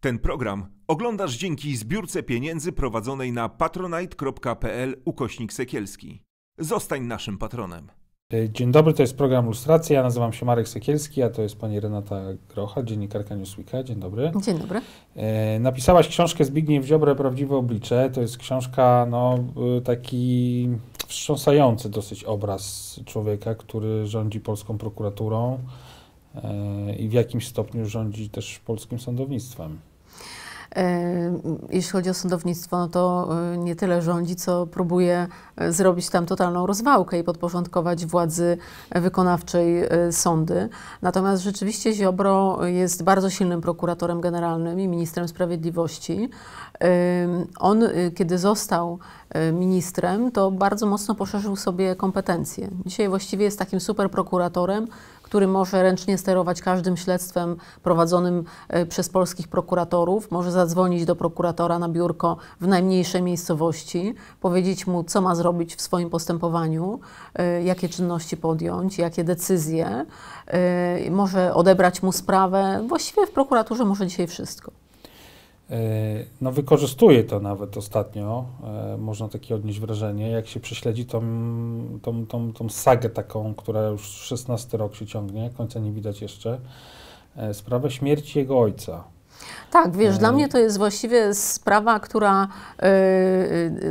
Ten program oglądasz dzięki zbiórce pieniędzy prowadzonej na patronite.pl ukośnik Sekielski. Zostań naszym patronem. E, dzień dobry, to jest program Lustracja. Ja nazywam się Marek Sekielski, a to jest pani Renata Grocha, dziennikarka Newsweeka. Dzień dobry. Dzień dobry. E, napisałaś książkę Zbigniew Ziobrę, Prawdziwe Oblicze. To jest książka, no, e, taki wstrząsający dosyć obraz człowieka, który rządzi polską prokuraturą i w jakimś stopniu rządzi też polskim sądownictwem. E, jeśli chodzi o sądownictwo, no to e, nie tyle rządzi, co próbuje e, zrobić tam totalną rozwałkę i podporządkować władzy wykonawczej sądy. Natomiast rzeczywiście Ziobro jest bardzo silnym prokuratorem generalnym i ministrem sprawiedliwości. On, kiedy został ministrem, to bardzo mocno poszerzył sobie kompetencje. Dzisiaj właściwie jest takim super prokuratorem, który może ręcznie sterować każdym śledztwem prowadzonym e, przez polskich prokuratorów, może zadzwonić do prokuratora na biurko w najmniejszej miejscowości, powiedzieć mu, co ma zrobić w swoim postępowaniu, e, jakie czynności podjąć, jakie decyzje, e, może odebrać mu sprawę. Właściwie w prokuraturze może dzisiaj wszystko. E, no wykorzystuje to nawet ostatnio, e, można takie odnieść wrażenie, jak się prześledzi tą, tą, tą, tą sagę taką, która już 16 rok się ciągnie, końca nie widać jeszcze, e, sprawę śmierci jego ojca. Tak, wiesz, dla mnie to jest właściwie sprawa, która e, e,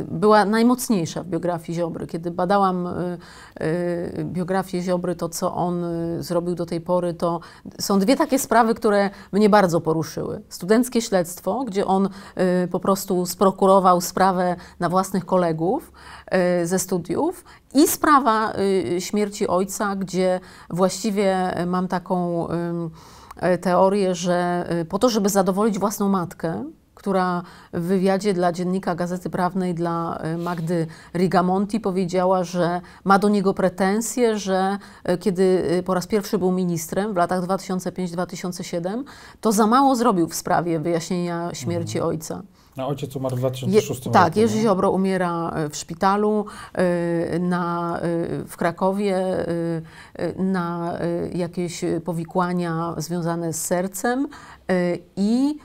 była najmocniejsza w biografii Ziobry. Kiedy badałam e, biografię Ziobry, to co on zrobił do tej pory, to są dwie takie sprawy, które mnie bardzo poruszyły. Studenckie śledztwo, gdzie on po prostu sprokurował sprawę na własnych kolegów ze studiów i sprawa śmierci ojca, gdzie właściwie mam taką E, teorię, że e, po to, żeby zadowolić własną matkę, która w wywiadzie dla dziennika Gazety Prawnej dla e, Magdy Rigamonti powiedziała, że ma do niego pretensje, że kiedy po raz pierwszy był ministrem w latach 2005-2007, to za mało zrobił w sprawie wyjaśnienia śmierci mhm. ojca. Na ojciec umarł w 2006 Je, Tak, roku, Jerzy no. Ziobro umiera e, w szpitalu e, na, e, w Krakowie na jakieś powikłania związane z sercem i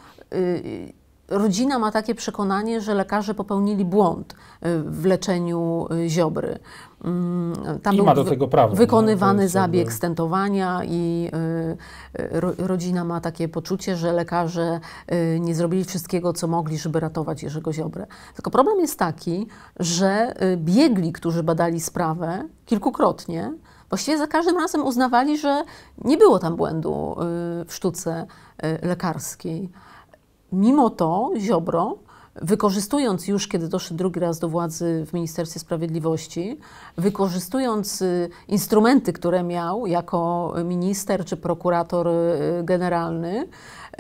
rodzina ma takie przekonanie, że lekarze popełnili błąd y, w leczeniu y, ziobry. Mm, tam I był ma do tego prawo. Wykonywany no, zabieg jakby... stentowania i y, rodzina ma takie poczucie, że lekarze nie zrobili wszystkiego, co mogli, żeby ratować Jerzego Ziobrę. Tylko problem jest taki, że biegli, którzy badali sprawę kilkukrotnie, właściwie za każdym razem uznawali, że nie było tam błędu w sztuce lekarskiej. Mimo to Ziobro, wykorzystując już, kiedy doszedł drugi raz do władzy w Ministerstwie Sprawiedliwości, wykorzystując y, instrumenty, które miał jako minister czy prokurator y, generalny,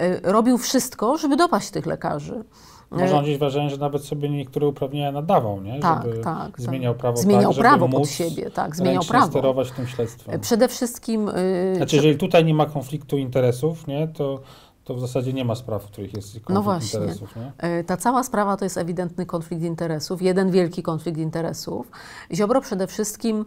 y, robił wszystko, żeby dopaść tych lekarzy. Można mieć wrażenie, że nawet sobie niektóre uprawnienia nadawał, nie? Tak, żeby tak. tak. Zmieniał prawo, zmieniał tak, prawo pod siebie, tak, zmieniał prawo. sterować tym śledztwem. Przede wszystkim... Yy, znaczy, jeżeli tutaj nie ma konfliktu interesów, nie, to to w zasadzie nie ma spraw, w których jest konflikt no właśnie. interesów. Nie? E, ta cała sprawa to jest ewidentny konflikt interesów, jeden wielki konflikt interesów. Ziobro przede wszystkim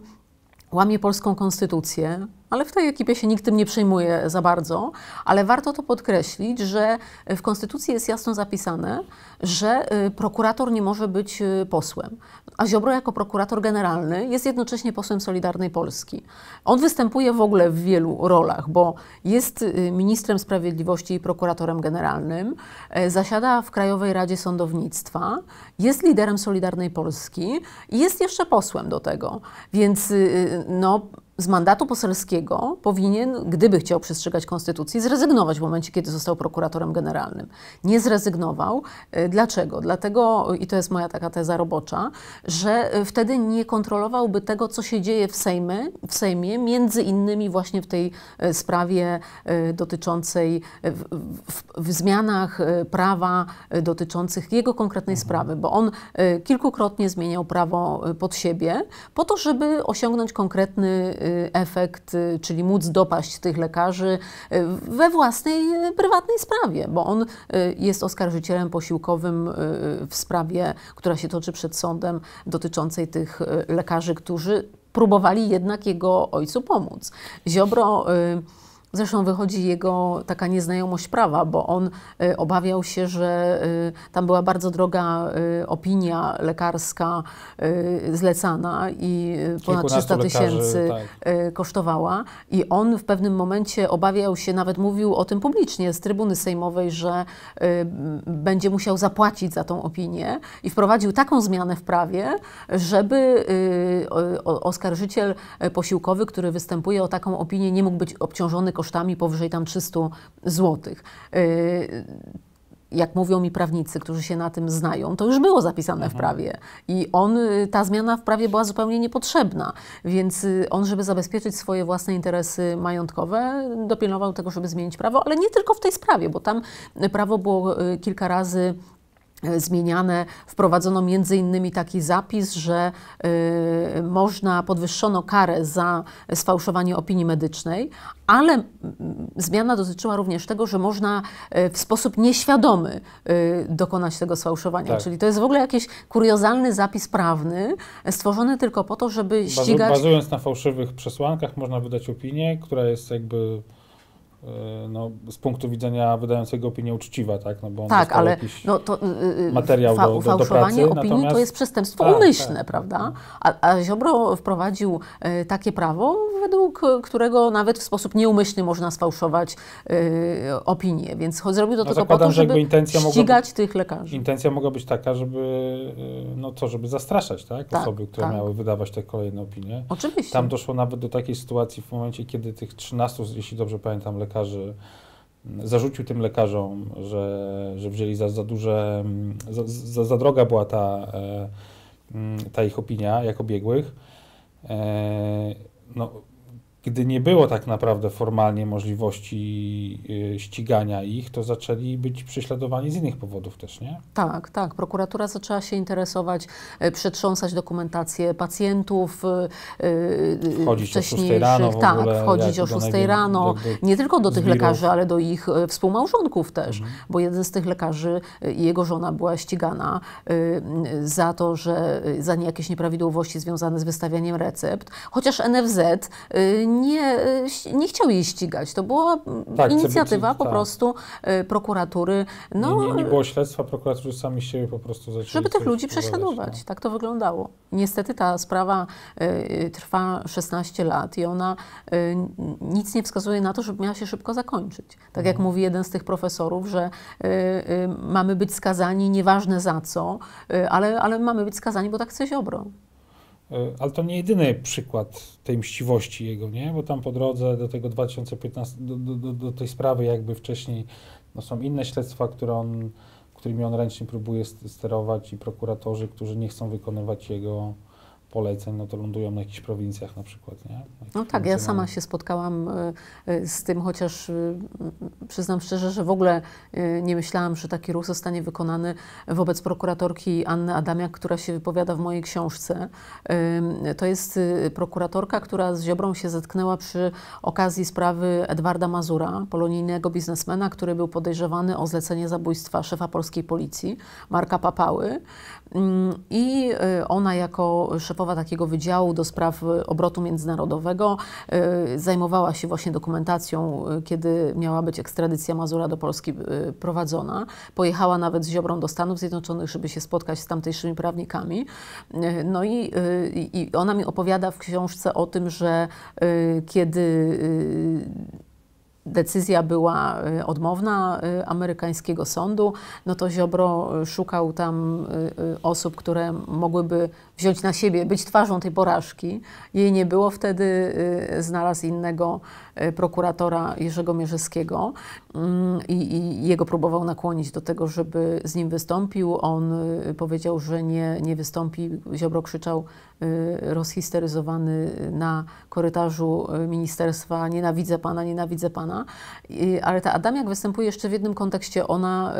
łamie polską konstytucję, ale w tej ekipie się nikt tym nie przejmuje za bardzo, ale warto to podkreślić, że w Konstytucji jest jasno zapisane, że y, prokurator nie może być y, posłem. A Ziobro jako prokurator generalny jest jednocześnie posłem Solidarnej Polski. On występuje w ogóle w wielu rolach, bo jest y, ministrem sprawiedliwości i prokuratorem generalnym, e, zasiada w Krajowej Radzie Sądownictwa, jest liderem Solidarnej Polski i jest jeszcze posłem do tego. Więc no z mandatu poselskiego powinien, gdyby chciał przestrzegać konstytucji, zrezygnować w momencie, kiedy został prokuratorem generalnym. Nie zrezygnował. E, dlaczego? Dlatego, i to jest moja taka teza robocza, że e, wtedy nie kontrolowałby tego, co się dzieje w, Sejmy, w Sejmie, między innymi właśnie w tej e, sprawie dotyczącej, w, w, w zmianach prawa dotyczących jego konkretnej mhm. sprawy, bo on kilkukrotnie zmieniał prawo pod siebie, po to, żeby osiągnąć konkretny Y, efekt, y, czyli móc dopaść tych lekarzy y, we własnej prywatnej sprawie, bo on jest oskarżycielem posiłkowym w sprawie, która się toczy przed sądem dotyczącej tych lekarzy, którzy próbowali jednak jego ojcu pomóc. Ziobro Zresztą wychodzi jego taka nieznajomość prawa, bo on y, obawiał się, że y, tam była bardzo droga y, opinia lekarska zlecana i ponad 300 tysięcy tak. kosztowała. I on w pewnym momencie obawiał się, nawet mówił o tym publicznie z trybuny sejmowej, że będzie musiał zapłacić za tą opinię i wprowadził taką zmianę w prawie, żeby oskarżyciel posiłkowy, który występuje o taką opinię, nie mógł być obciążony kosztami powyżej tam 300 zł. Y, jak mówią mi prawnicy, którzy się na tym znają, to już było zapisane mhm. w prawie. I on, y, ta zmiana w prawie była zupełnie niepotrzebna. Więc y, on, żeby zabezpieczyć swoje własne interesy majątkowe, dopilnował tego, żeby zmienić prawo, ale nie tylko w tej sprawie, bo tam prawo było kilka razy E, zmieniane, wprowadzono między innymi taki zapis, że e, można podwyższono karę za sfałszowanie opinii medycznej, ale zmiana dotyczyła również tego, że można e, w sposób nieświadomy dokonać tego sfałszowania. Tak. Czyli to jest w ogóle jakiś kuriozalny zapis prawny, stworzony tylko po to, żeby ścigać... Bazując na fałszywych przesłankach można wydać opinię, która jest jakby E, no, z punktu widzenia wydającego opinię uczciwa, tak? No, bo on tak, ale jakiś no, to, yy, materiał fa- do, do, do pracy. opinii natomiast... to jest przestępstwo tak, umyślne, tak. prawda? A, a Ziobro wprowadził y, takie prawo, według którego nawet w sposób nieumyślny można sfałszować y, opinię, więc zrobił to no, tylko po to, żeby ścigać być, tych lekarzy. Intencja mogła być taka, żeby, y, no co, żeby zastraszać, tak? tak Osoby, które tak. miały wydawać te kolejne opinie. Oczywiście. Tam doszło nawet do takiej sytuacji w momencie, kiedy tych 13, jeśli dobrze pamiętam, lekarzy lekarzy, zarzucił tym lekarzom, że, że wzięli za, za duże, za, za, za droga była ta, e, ta ich opinia, jak obiegłych. E, no, gdy nie było tak naprawdę formalnie możliwości y, ścigania ich, to zaczęli być prześladowani z innych powodów też, nie? Tak, tak. Prokuratura zaczęła się interesować, y, przetrząsać dokumentację pacjentów, y, wchodzić wcześniejszych. o 6 rano. tak, ogóle, wchodzić o 6 rano. Do, do, nie tylko do tych zbirów. lekarzy, ale do ich współmałżonków też, mhm. bo jeden z tych lekarzy, jego żona była ścigana za to, że za jakieś nieprawidłowości związane z wystawianiem recept, chociaż NFZ nie nie, y, nie chciał jej ścigać. To była mm, tak, inicjatywa po tak. prostu y, prokuratury. No, nie, nie, nie, było y, śledztwa, prokuratury sami siebie po prostu zaczęli. Żeby tych ludzi prześladować. No. Tak to wyglądało. Niestety ta sprawa trwa 16 lat i ona nic nie wskazuje na to, żeby miała się szybko zakończyć. Tak mhm. jak mówi jeden z tych profesorów, że mamy być skazani nieważne za co, ale, ale mamy być skazani, bo tak chce obronić. E, ale to nie jedyny przykład tej mściwości jego, nie? Bo tam po drodze do tego 2015, do, do, do tej sprawy jakby wcześniej, no są inne śledztwa, które on, którymi on ręcznie próbuje sterować i prokuratorzy, którzy nie chcą wykonywać jego, poleceń, no to lądują na jakichś prowincjach na przykład, nie? no tak, ja sama się spotkałam e, e, z tym, chociaż e, przyznam szczerze, że w ogóle nie myślałam, że taki ruch zostanie wykonany wobec prokuratorki Anny Adamiak, która się wypowiada w mojej książce. To jest prokuratorka, która z Ziobrą się zetknęła przy okazji sprawy Edwarda Mazura, polonijnego biznesmena, który był podejrzewany o zlecenie zabójstwa szefa polskiej policji, Marka Papały. Mm, I ona jako szef szefowa takiego wydziału do spraw y, obrotu międzynarodowego. Y, zajmowała się właśnie dokumentacją, y, kiedy miała być ekstradycja Mazura do Polski prowadzona. Pojechała nawet z Ziobrą do Stanów Zjednoczonych, żeby się spotkać z tamtejszymi prawnikami. No i, i ona mi opowiada w książce o tym, że kiedy decyzja była y, odmowna y, amerykańskiego sądu, no to Ziobro y, szukał tam osób, które mogłyby wziąć na siebie, być twarzą tej porażki. Jej nie było wtedy, znalazł innego E, prokuratora Jerzego Mierzyskiego mm, i, i jego próbował nakłonić do tego, żeby z nim wystąpił. On e, powiedział, że nie, nie wystąpi. Ziobro krzyczał e, rozhisteryzowany na korytarzu ministerstwa nienawidzę pana, nienawidzę pana. Ale ta Adamiak występuje jeszcze w jednym kontekście. Ona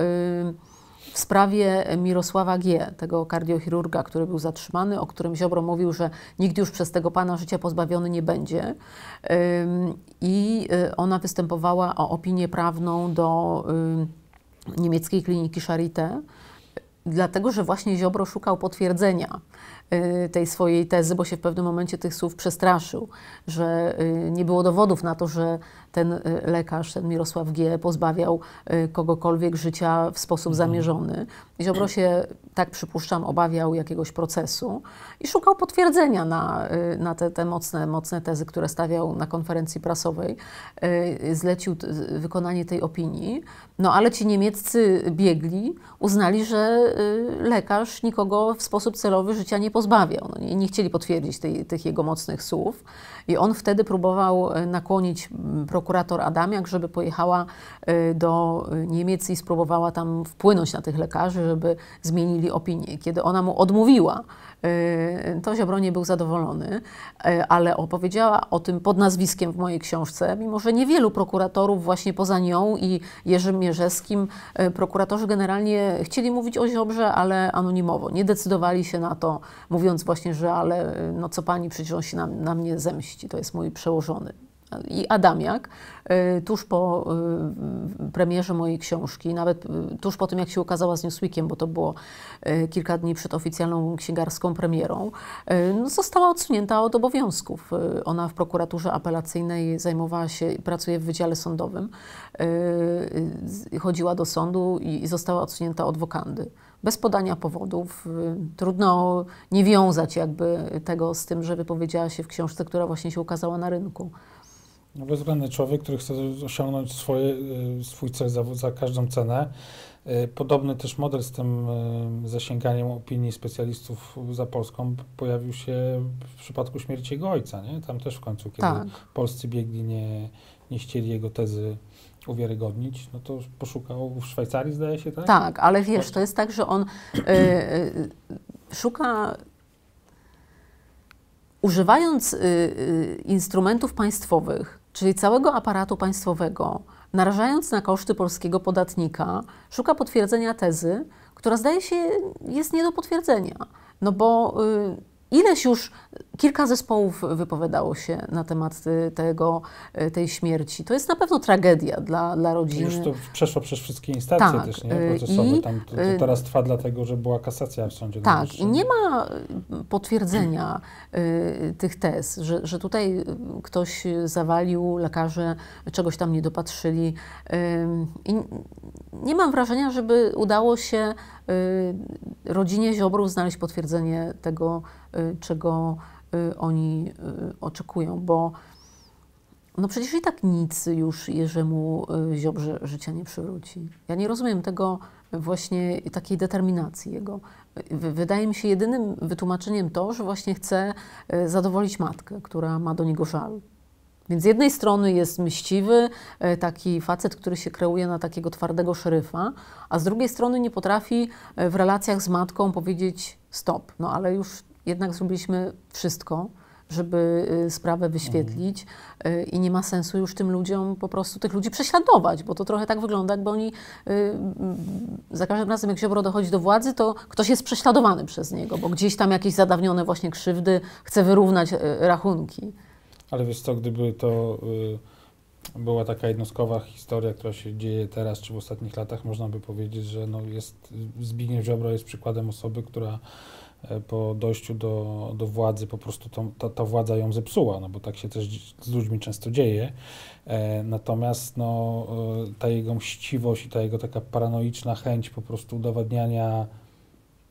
w sprawie Mirosława G., tego kardiochirurga, który był zatrzymany, o którym Ziobro mówił, że nigdy już przez tego pana życia pozbawiony nie będzie. I y, ona występowała o opinię prawną do y, niemieckiej kliniki Charité, dlatego że właśnie Ziobro szukał potwierdzenia Y, tej swojej tezy, bo się w pewnym momencie tych słów przestraszył, że y, nie było dowodów na to, że ten y, lekarz, ten Mirosław G., pozbawiał kogokolwiek życia w sposób mhm. zamierzony. I Ziobro się, tak przypuszczam, obawiał jakiegoś procesu i szukał potwierdzenia na, na te, te mocne, mocne tezy, które stawiał na konferencji prasowej. Zlecił wykonanie tej opinii, no ale ci niemieccy biegli uznali, że lekarz nikogo w sposób celowy życia nie pozbawiał. No nie, nie chcieli potwierdzić tej, tych jego mocnych słów. I on wtedy próbował e, nakłonić prokurator Adamiak, żeby pojechała e, do e, Niemiec i spróbowała tam wpłynąć na tych lekarzy, żeby zmienili opinię. Kiedy ona mu odmówiła, Y, to Ziobro nie był zadowolony, y, ale opowiedziała o tym pod nazwiskiem w mojej książce, mimo że niewielu prokuratorów właśnie poza nią i Jerzym Mierzeskim, y, prokuratorzy generalnie chcieli mówić o Ziobrze, ale anonimowo. Nie decydowali się na to, mówiąc właśnie, że ale no co pani, przecież on się na, na mnie zemści, to jest mój przełożony i Adamiak, y, tuż po y, premierze mojej książki, nawet y, tuż po tym, jak się ukazała z Newsweekiem, bo to było kilka dni przed oficjalną księgarską premierą, no, została odsunięta od obowiązków. Ona w prokuraturze apelacyjnej zajmowała się, pracuje w Wydziale Sądowym, chodziła do sądu i została odsunięta od wokandy bez podania powodów. Trudno nie wiązać jakby tego z tym, że wypowiedziała się w książce, która właśnie się ukazała na rynku. No Bezwzględny człowiek, który chce osiągnąć swoje, y, swój cel za, za każdą cenę. Y, podobny też model z tym y, zasięganiem opinii specjalistów za Polską pojawił się w przypadku śmierci jego ojca. Nie? Tam też w końcu, kiedy tak. polscy biegli nie, nie chcieli jego tezy uwiarygodnić, no to poszukał w Szwajcarii, zdaje się, tak? Tak, ale wiesz, to jest tak, że on y, y, szuka używając y, y, instrumentów państwowych, czyli całego aparatu państwowego, narażając na koszty polskiego podatnika, szuka potwierdzenia tezy, która zdaje się jest nie do potwierdzenia. No bo. Yy, Ileś już, kilka zespołów wypowiadało się na temat y, tego, y, tej śmierci. To jest na pewno tragedia dla, dla rodziny. Już to przeszło przez wszystkie instancje tak. też, nie? Y, Procesowe. I, Tam, to, to, teraz trwa dlatego, że była kasacja w sądzie. Tak, i nie ma potwierdzenia tych tez, że, że tutaj ktoś zawalił, lekarze czegoś tam nie dopatrzyli. I nie mam wrażenia, żeby udało się rodzinie Ziobrów znaleźć potwierdzenie tego, Y, czego y, oni y, oczekują, bo no przecież i tak nic już Jerzemu Ziobrze życia nie przywróci. Ja nie rozumiem tego właśnie takiej determinacji jego. Wydaje mi się jedynym wytłumaczeniem to, że właśnie chce zadowolić matkę, która ma do niego żal. Więc z jednej strony jest myśliwy, taki facet, który się kreuje na takiego twardego szeryfa, a z drugiej strony nie potrafi w relacjach z matką powiedzieć stop, no ale już jednak zrobiliśmy wszystko, żeby y, sprawę mhm. wyświetlić y, i nie ma sensu już tym ludziom po prostu tych ludzi prześladować, bo to trochę tak wygląda, jakby oni y, za każdym razem, jak Ziobro dochodzi do władzy, to ktoś jest prześladowany przez niego, bo gdzieś tam jakieś zadawnione właśnie krzywdy chce wyrównać rachunki. Ale wiesz co, gdyby to była taka jednostkowa historia, która się dzieje teraz czy w ostatnich latach, można by powiedzieć, że no jest, Zbigniew Ziobro jest przykładem osoby, która E, po dojściu do, do władzy po prostu to, ta, ta władza ją zepsuła, no bo tak się też z ludźmi często dzieje. E, natomiast no, e, ta jego mściwość i ta jego taka paranoiczna chęć po prostu udowadniania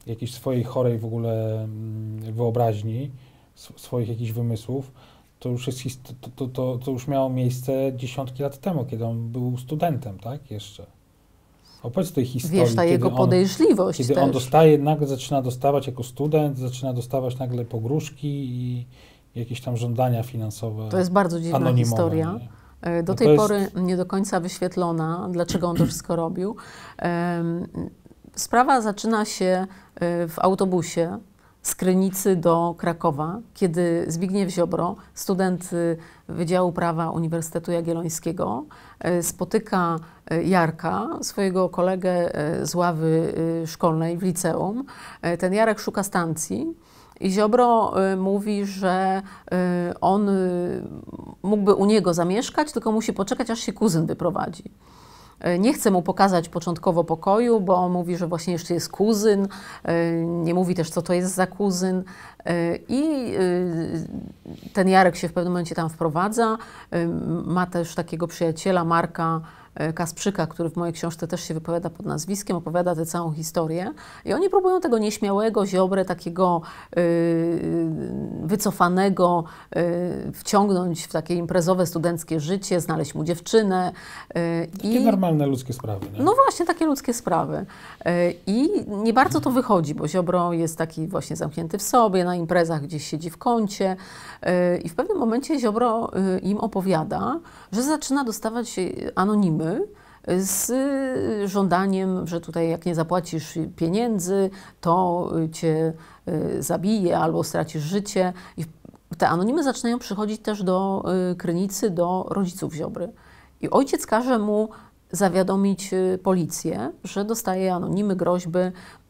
jakiejś swojej chorej w ogóle mm, wyobraźni, swoich jakichś wymysłów, to już, jest, to, to, to, to już miało miejsce dziesiątki lat temu, kiedy on był studentem, tak, jeszcze. Opowiedz tej historii. Wiesz, ta jego on, podejrzliwość Kiedy też. on dostaje, nagle zaczyna dostawać jako student, zaczyna dostawać nagle pogróżki i jakieś tam żądania finansowe. To jest bardzo dziwna historia. E, do no tej jest... pory nie do końca wyświetlona, dlaczego on to wszystko robił. Sprawa zaczyna się e, w autobusie z Krynicy do Krakowa, kiedy Zbigniew Ziobro, student y, Wydziału Prawa Uniwersytetu Jagiellońskiego, y, spotyka y, Jarka, swojego kolegę z ławy szkolnej w liceum. Ten Jarek szuka stacji. I Ziobro mówi, że on mógłby u niego zamieszkać, tylko musi poczekać, aż się kuzyn wyprowadzi. E, nie chce mu pokazać początkowo pokoju, bo mówi, że właśnie jeszcze jest kuzyn, e, nie mówi też, co to jest za kuzyn. E, I ten Jarek się w pewnym momencie tam wprowadza. Ma też takiego przyjaciela, Marka, E, Kasprzyka, który w mojej książce też się wypowiada pod nazwiskiem, opowiada tę całą historię. I oni próbują tego nieśmiałego ziobrę, takiego e, wycofanego, e, wciągnąć w takie imprezowe studenckie życie, znaleźć mu dziewczynę. Takie i... normalne ludzkie sprawy. Nie? No właśnie, takie ludzkie sprawy. I nie bardzo to wychodzi, bo Ziobro jest taki właśnie zamknięty w sobie, na imprezach gdzieś siedzi w kącie i w pewnym momencie Ziobro im opowiada, że zaczyna dostawać anonimy problemy y, z y, żądaniem, że tutaj jak nie zapłacisz pieniędzy, to cię y, zabije albo stracisz życie. I te anonimy zaczynają przychodzić też do Krynicy, do rodziców Ziobry. I ojciec każe mu zawiadomić policję, że dostaje anonimy, groźby.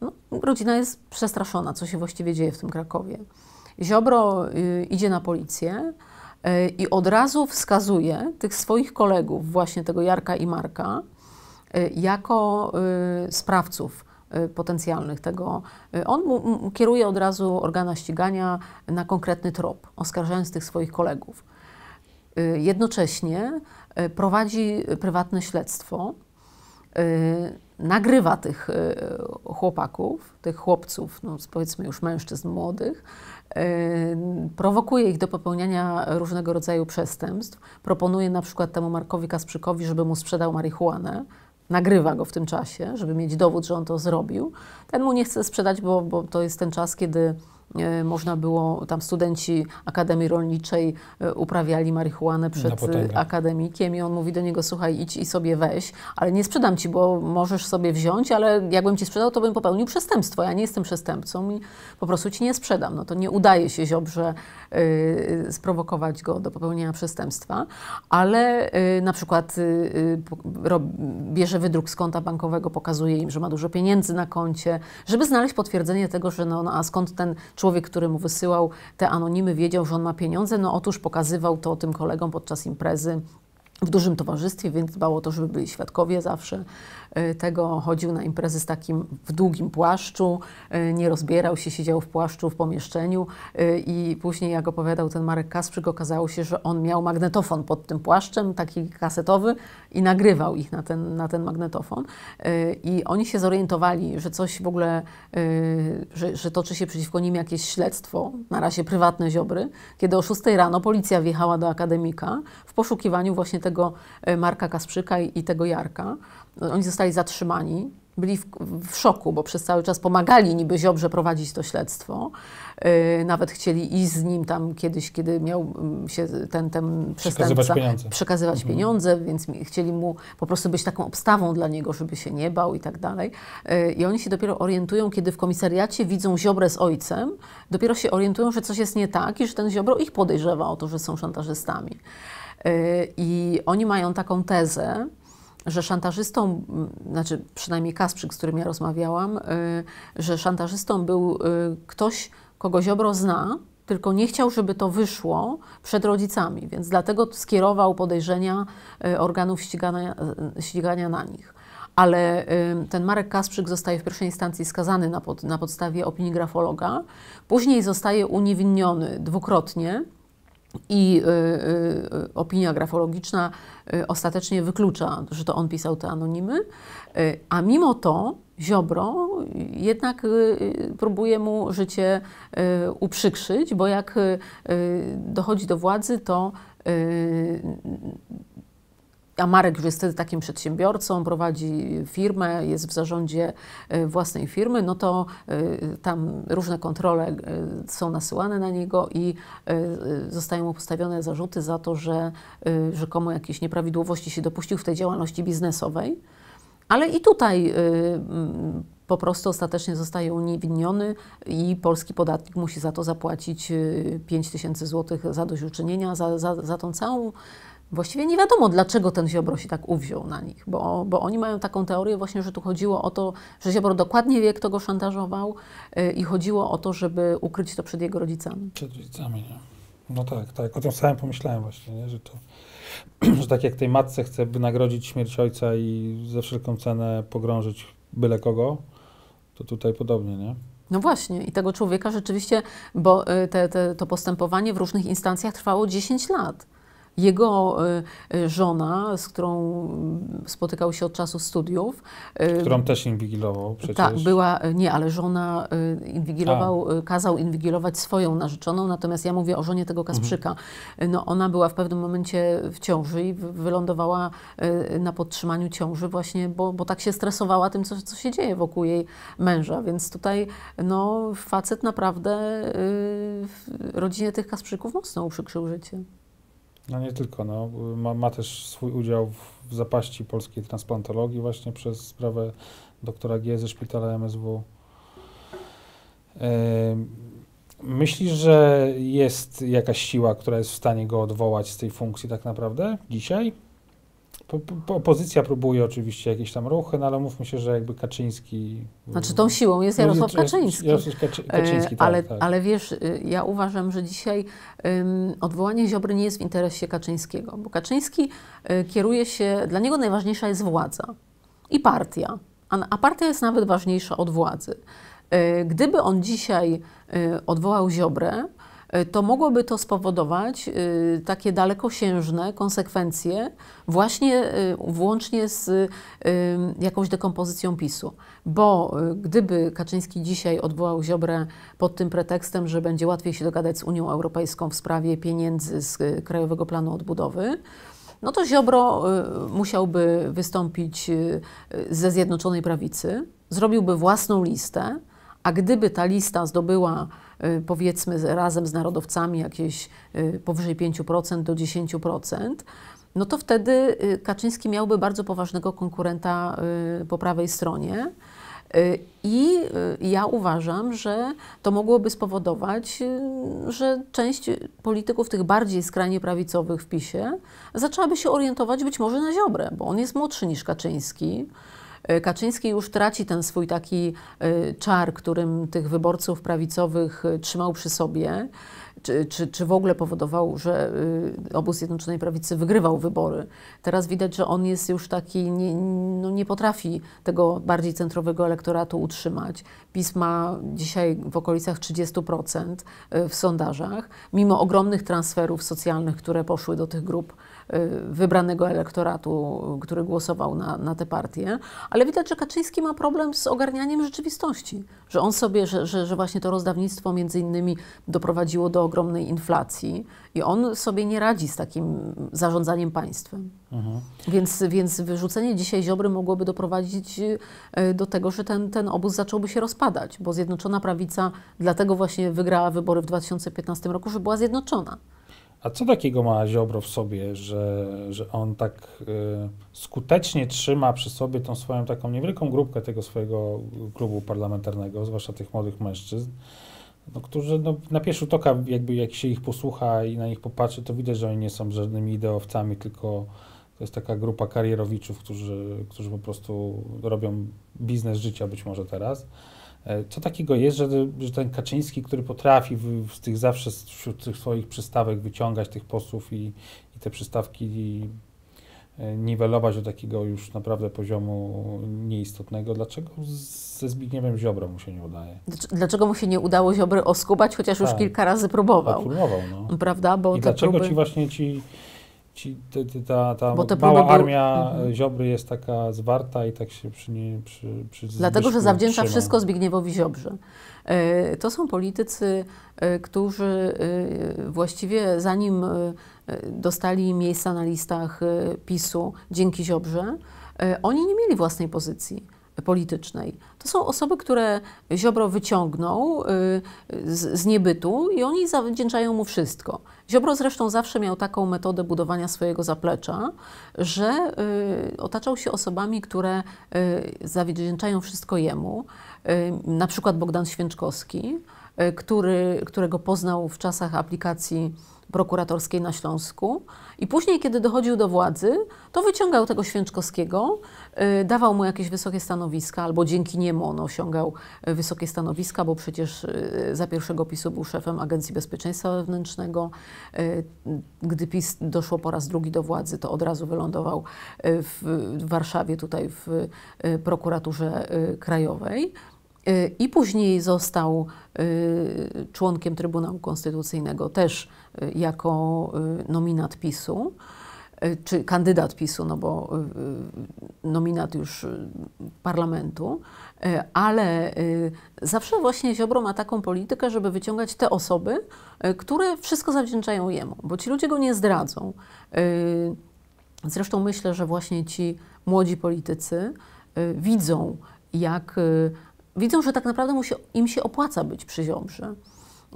No, rodzina jest przestraszona, co się właściwie dzieje w tym Krakowie. Ziobro idzie na policję, E, i od razu wskazuje tych swoich kolegów, właśnie tego Jarka i Marka, e, jako e, sprawców potencjalnych tego. On kieruje od razu organa ścigania na konkretny trop, oskarżając tych swoich kolegów. Jednocześnie prowadzi prywatne śledztwo, Y, nagrywa tych y, chłopaków, tych chłopców, no powiedzmy już mężczyzn młodych, y, prowokuje ich do popełniania różnego rodzaju przestępstw. Proponuje na przykład temu Markowi Kasprzykowi, żeby mu sprzedał marihuanę, nagrywa go w tym czasie, żeby mieć dowód, że on to zrobił. Ten mu nie chce sprzedać, bo, bo to jest ten czas, kiedy E, można było, tam studenci Akademii Rolniczej e, uprawiali marihuanę przed akademikiem i on mówi do niego, słuchaj, idź i sobie weź, ale nie sprzedam ci, bo możesz sobie wziąć, ale jakbym ci sprzedał, to bym popełnił przestępstwo. Ja nie jestem przestępcą i po prostu ci nie sprzedam. No to nie udaje się Ziobrze y, sprowokować go do popełnienia przestępstwa, ale na przykład rob, bierze wydruk z konta bankowego, pokazuje im, że ma dużo pieniędzy na koncie, żeby znaleźć potwierdzenie tego, że no, no a skąd ten człowiek człowiek, który mu wysyłał te anonimy, wiedział, że on ma pieniądze. No otóż pokazywał to tym kolegom podczas imprezy w dużym towarzystwie, więc dbało o to, żeby byli świadkowie zawsze. Y, tego chodził na imprezy z takim w długim płaszczu, y, nie rozbierał się, siedział w płaszczu w pomieszczeniu y, i później, jak opowiadał ten Marek Kasprzyk, okazało się, że on miał magnetofon pod tym płaszczem, taki kasetowy i nagrywał ich na ten, na ten magnetofon. I oni się zorientowali, że coś w ogóle, że, że toczy się przeciwko nim jakieś śledztwo, na razie prywatne ziobry, kiedy o 6 rano policja wjechała do akademika w poszukiwaniu właśnie tego Marka Kasprzyka i, i tego Jarka. Oni zostali zatrzymani, byli w, w, szoku, bo przez cały czas pomagali niby Ziobrze prowadzić to śledztwo. Y, nawet chcieli iść z nim tam kiedyś, kiedy miał mm, się ten, ten przestępca przekazywać pieniądze, przekazywać mhm. pieniądze więc chcieli mu po prostu być taką obstawą dla niego, żeby się nie bał i tak dalej. Y, I oni się dopiero orientują, kiedy w komisariacie widzą Ziobrę z ojcem, dopiero się orientują, że coś jest nie tak i że ten Ziobro ich podejrzewa o to, że są szantażystami. Y, I oni mają taką tezę, że szantażystą, znaczy przynajmniej Kasprzyk, z którym ja rozmawiałam, y, że szantażystą był y, ktoś, kogo Ziobro zna, tylko nie chciał, żeby to wyszło przed rodzicami, więc dlatego skierował podejrzenia y, organów ścigania, ścigania na nich. Ale ten Marek Kasprzyk zostaje w pierwszej instancji skazany na, pod, na podstawie opinii grafologa, później zostaje uniewinniony dwukrotnie i y, y, opinia grafologiczna y, ostatecznie wyklucza, że to on pisał te anonimy, a mimo to Ziobro jednak próbuje mu życie uprzykrzyć, bo jak dochodzi do władzy, to a Marek już jest wtedy takim przedsiębiorcą, prowadzi firmę, jest w zarządzie e, własnej firmy, no to e, tam różne kontrole e, są nasyłane na niego i zostają mu postawione zarzuty za to, że rzekomo jakieś nieprawidłowości się dopuścił w tej działalności biznesowej. Ale i tutaj po prostu ostatecznie zostaje uniewinniony i polski podatnik musi za to zapłacić 5 tysięcy złotych zadośćuczynienia, za, za, za tą całą Właściwie nie wiadomo, dlaczego ten Ziobro się tak uwziął na nich, bo, bo oni mają taką teorię właśnie, że tu chodziło o to, że Ziobro dokładnie wie, kto go szantażował yy, i chodziło o to, żeby ukryć to przed jego rodzicami. Przed rodzicami, nie? No tak, tak. O tym samym pomyślałem właśnie, nie? że to, że tak jak tej matce chce wynagrodzić śmierć ojca i za wszelką cenę pogrążyć byle kogo, to tutaj podobnie, nie? No właśnie, i tego człowieka rzeczywiście, bo y, te, te, to postępowanie w różnych instancjach trwało 10 lat. Jego e, e, żona, z którą spotykał się od czasu studiów. E, którą też inwigilował przecież. Tak, była, nie, ale żona inwigilował, A. kazał inwigilować swoją narzeczoną, natomiast ja mówię o żonie tego mhm. Kasprzyka. No, ona była w pewnym momencie w ciąży i wylądowała na podtrzymaniu ciąży właśnie, bo, bo tak się stresowała tym, co, co się dzieje wokół jej męża, więc tutaj no, facet naprawdę w rodzinie tych Kasprzyków mocno uprzykrzył życie. No nie tylko, no. Ma, ma też swój udział w, w zapaści polskiej transplantologii właśnie przez sprawę doktora G ze szpitala MSW. Yy, myślisz, że jest jakaś siła, która jest w stanie go odwołać z tej funkcji tak naprawdę dzisiaj? Opozycja próbuje oczywiście jakieś tam ruchy, no ale mówmy się, że jakby Kaczyński. Y, znaczy tą siłą jest no, Jarosław Kaczyński. Jarosław Kaczyński e, tak, ale, tak. ale wiesz, y, ja uważam, że dzisiaj um, odwołanie Ziobry nie jest w interesie Kaczyńskiego, bo Kaczyński y, kieruje się, dla niego najważniejsza jest władza i partia, a, a partia jest nawet ważniejsza od władzy. Gdyby on dzisiaj odwołał Ziobrę, E, to mogłoby to spowodować y, takie dalekosiężne konsekwencje, właśnie y, włącznie z y, jakąś dekompozycją PiSu. Bo gdyby Kaczyński dzisiaj odwołał Ziobrę pod tym pretekstem, że będzie łatwiej się dogadać z Unią Europejską w sprawie pieniędzy z Krajowego Planu Odbudowy, no to Ziobro musiałby wystąpić ze Zjednoczonej Prawicy, zrobiłby własną listę, a gdyby ta lista zdobyła Y, powiedzmy razem z narodowcami jakieś y, powyżej 5% do 10%, no to wtedy y, Kaczyński miałby bardzo poważnego konkurenta po prawej stronie. I ja uważam, że to mogłoby spowodować, że część polityków tych bardziej skrajnie prawicowych w PiSie zaczęłaby się orientować być może na Ziobrę, bo on jest młodszy niż Kaczyński. E, Kaczyński już traci ten swój taki e, czar, którym tych wyborców prawicowych e, trzymał przy sobie. Czy, czy, czy w ogóle powodował, że obóz Zjednoczonej Prawicy wygrywał wybory. Teraz widać, że on jest już taki, nie, no nie potrafi tego bardziej centrowego elektoratu utrzymać. PiS ma dzisiaj w okolicach 30% w sondażach, mimo ogromnych transferów socjalnych, które poszły do tych grup Y, wybranego elektoratu, który głosował na, na tę partię, ale widać, że Kaczyński ma problem z ogarnianiem rzeczywistości, że on sobie, że, że, że właśnie to rozdawnictwo między innymi doprowadziło do ogromnej inflacji i on sobie nie radzi z takim zarządzaniem państwem. Mhm. Więc, więc wyrzucenie dzisiaj Ziobry mogłoby doprowadzić y, do tego, że ten, ten obóz zacząłby się rozpadać, bo Zjednoczona Prawica dlatego właśnie wygrała wybory w 2015 roku, że była zjednoczona. A co takiego ma Ziobro w sobie, że, że on tak y, skutecznie trzyma przy sobie tą swoją taką niewielką grupkę tego swojego klubu parlamentarnego, zwłaszcza tych młodych mężczyzn, no, którzy no, na pierwszy rzut oka, jakby jak się ich posłucha i na nich popatrzy, to widać, że oni nie są żadnymi ideowcami, tylko to jest taka grupa karierowiczów, którzy, którzy po prostu robią biznes życia być może teraz. E, co takiego jest, że, że ten Kaczyński, który potrafi w, w tych zawsze wśród tych swoich przystawek wyciągać tych posłów i, i te przystawki e, niwelować do takiego już naprawdę poziomu nieistotnego. Dlaczego ze Zbigniewem Ziobro mu się nie udaje? Dlaczego mu się nie udało Ziobry oskubać, chociaż tak. już kilka razy próbował? próbował, no. Prawda? Bo I dlaczego próby... ci właśnie ci Ci, ty, ty, ta, ta mała armia e, mhm. Ziobry jest taka zwarta i tak się przy niej przy, przy Dlatego, że zawdzięcza trzyma. wszystko Zbigniewowi Ziobrze. E, to są politycy, e, którzy właściwie zanim dostali miejsca na listach PiSu dzięki Ziobrze, oni nie mieli własnej pozycji politycznej. To są osoby, które Ziobro wyciągnął y, z, z niebytu i oni zawdzięczają mu wszystko. Ziobro zresztą zawsze miał taką metodę budowania swojego zaplecza, że y, otaczał się osobami, które y, zawdzięczają wszystko jemu, na przykład Bogdan Święczkowski, który, którego poznał w czasach aplikacji prokuratorskiej na Śląsku. I później, kiedy dochodził do władzy, to wyciągał tego Święczkowskiego, y, dawał mu jakieś wysokie stanowiska, albo dzięki niemu on osiągał y, wysokie stanowiska, bo przecież y, za pierwszego PiSu był szefem Agencji Bezpieczeństwa Wewnętrznego. gdy PiS doszło po raz drugi do władzy, to od razu wylądował w, w Warszawie, tutaj w prokuraturze krajowej. Y, i później został y, członkiem Trybunału Konstytucyjnego też y, jako nominat PiSu, czy kandydat PiSu, no bo nominat już parlamentu, ale zawsze właśnie Ziobro ma taką politykę, żeby wyciągać te osoby, które wszystko zawdzięczają jemu, bo ci ludzie go nie zdradzą. Zresztą myślę, że właśnie ci młodzi politycy widzą, jak widzą, że tak naprawdę im się opłaca być przy Ziobrze.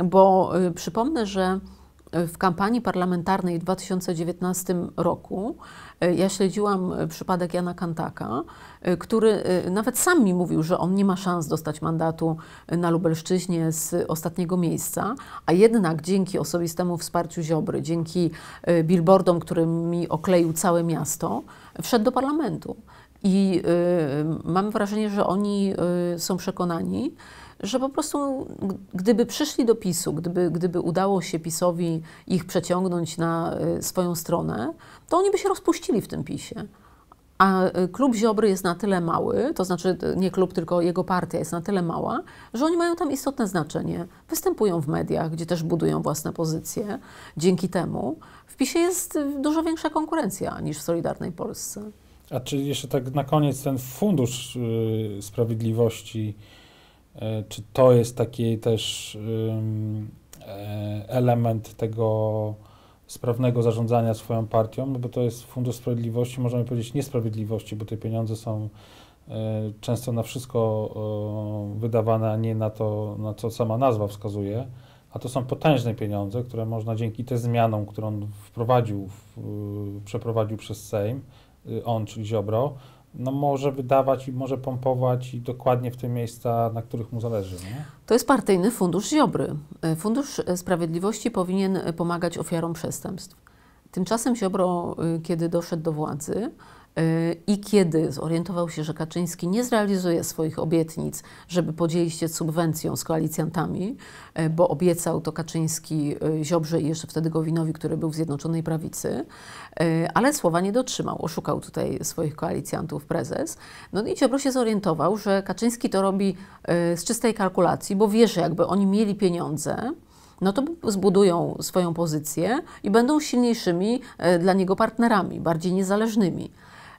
Bo y, przypomnę, że y, w kampanii parlamentarnej w 2019 roku y, ja śledziłam przypadek Jana Kantaka, który nawet sam mi mówił, że on nie ma szans dostać mandatu na Lubelszczyźnie z ostatniego miejsca, a jednak dzięki osobistemu wsparciu Ziobry, dzięki billboardom, którymi okleił całe miasto, wszedł do parlamentu. I y, mam wrażenie, że oni y, są przekonani, że po prostu gdyby przyszli do PiSu, gdyby, gdyby udało się PiSowi ich przeciągnąć na y, swoją stronę, to oni by się rozpuścili w tym PiSie. A klub Ziobry jest na tyle mały, to znaczy nie klub, tylko jego partia jest na tyle mała, że oni mają tam istotne znaczenie. Występują w mediach, gdzie też budują własne pozycje. Dzięki temu w PiSie jest dużo większa konkurencja niż w Solidarnej Polsce. A czy jeszcze tak na koniec ten fundusz y, sprawiedliwości, y, czy to jest taki też e, element tego sprawnego zarządzania swoją partią? No bo to jest fundusz sprawiedliwości, możemy powiedzieć niesprawiedliwości, bo te pieniądze są y, często na wszystko wydawane, a nie na to, na co sama nazwa wskazuje. A to są potężne pieniądze, które można dzięki tym zmianom, którą wprowadził, w, przeprowadził przez Sejm, Y, on, czyli Ziobro, no może wydawać i może pompować i dokładnie w te miejsca, na których mu zależy. Nie? To jest partyjny fundusz Ziobry. Y, fundusz Sprawiedliwości powinien pomagać ofiarom przestępstw. Tymczasem Ziobro, y, kiedy doszedł do władzy, Y, I kiedy zorientował się, że Kaczyński nie zrealizuje swoich obietnic, żeby podzielić się subwencją z koalicjantami, y, bo obiecał to Kaczyński y, Ziobrze i jeszcze wtedy Gowinowi, który był w Zjednoczonej Prawicy, ale słowa nie dotrzymał, oszukał tutaj swoich koalicjantów prezes. No i Ziobro się zorientował, że Kaczyński to robi z czystej kalkulacji, bo wie, że jakby oni mieli pieniądze, no to zbudują swoją pozycję i będą silniejszymi dla niego partnerami, bardziej niezależnymi.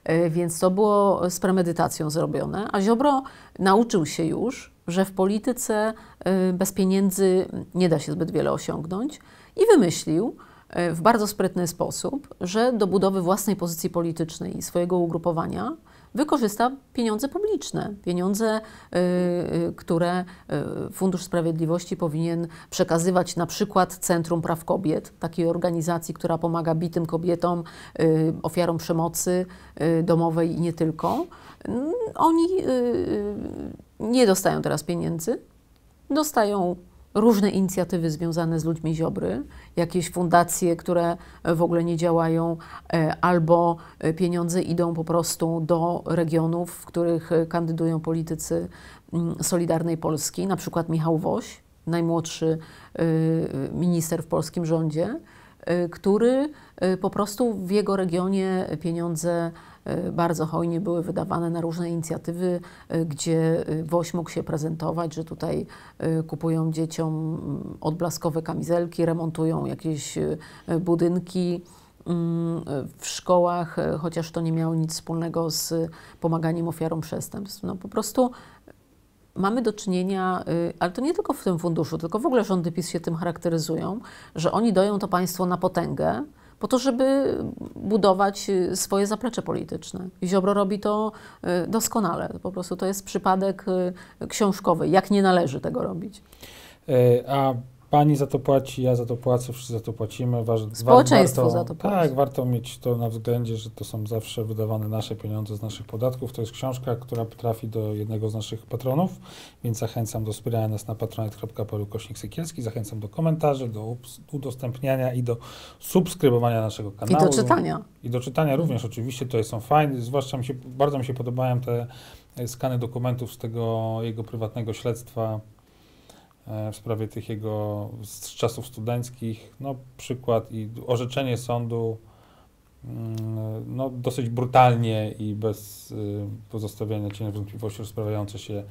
E, więc to było z premedytacją zrobione. A Ziobro nauczył się już, że w polityce e, bez pieniędzy nie da się zbyt wiele osiągnąć i wymyślił e, w bardzo sprytny sposób, że do budowy własnej pozycji politycznej i swojego ugrupowania wykorzysta pieniądze publiczne, pieniądze, y, y, które y, Fundusz Sprawiedliwości powinien przekazywać na przykład Centrum Praw Kobiet, takiej organizacji, która pomaga bitym kobietom, ofiarom przemocy domowej i nie tylko. Mm, oni nie dostają teraz pieniędzy, dostają różne inicjatywy związane z ludźmi Ziobry, jakieś fundacje, które w ogóle nie działają, e, albo e, pieniądze idą po prostu do regionów, w których e, kandydują politycy mm, Solidarnej Polski, na przykład Michał Woś, najmłodszy minister w polskim rządzie, który po prostu w jego regionie pieniądze E, bardzo hojnie były wydawane na różne inicjatywy, e, gdzie e, WOŚ mógł się prezentować, że tutaj kupują dzieciom mm, odblaskowe kamizelki, remontują jakieś budynki mm, w szkołach, chociaż to nie miało nic wspólnego z pomaganiem ofiarom przestępstw. No po prostu mamy do czynienia, ale to nie tylko w tym funduszu, tylko w ogóle rządy PiS się tym charakteryzują, że oni dają to państwo na potęgę, po to, żeby budować y, swoje zaplecze polityczne. I Ziobro robi to y, doskonale. Po prostu to jest przypadek y, książkowy, jak nie należy tego robić. E, a pani za to płaci, ja za to płacę, wszyscy za to płacimy. Wa Społeczeństwo warto, za to płaci. Tak, warto mieć to na względzie, że to są zawsze wydawane nasze pieniądze z naszych podatków. To jest książka, która trafi do jednego z naszych patronów, więc zachęcam do wspierania nas na patronite.pl kośnik Sykielski, zachęcam do komentarzy, do udostępniania i do subskrybowania naszego kanału. I do czytania. I do czytania również oczywiście, to są fajne, zwłaszcza mi się, bardzo mi się podobają te e, skany dokumentów z tego jego prywatnego śledztwa E, w sprawie tych jego z czasów studenckich. No, przykład i orzeczenie sądu mm, no, dosyć brutalnie i bez y, pozostawiania cienia wątpliwości rozprawiające się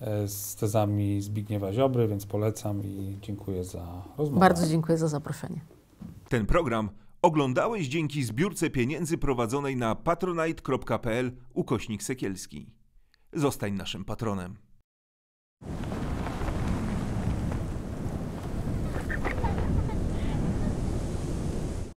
e, z tezami Zbigniewa Ziobry, więc polecam i dziękuję za rozmowę. Bardzo dziękuję za zaproszenie. Ten program oglądałeś dzięki zbiórce pieniędzy prowadzonej na patronite.pl ukośnik Sekielski. Zostań naszym patronem.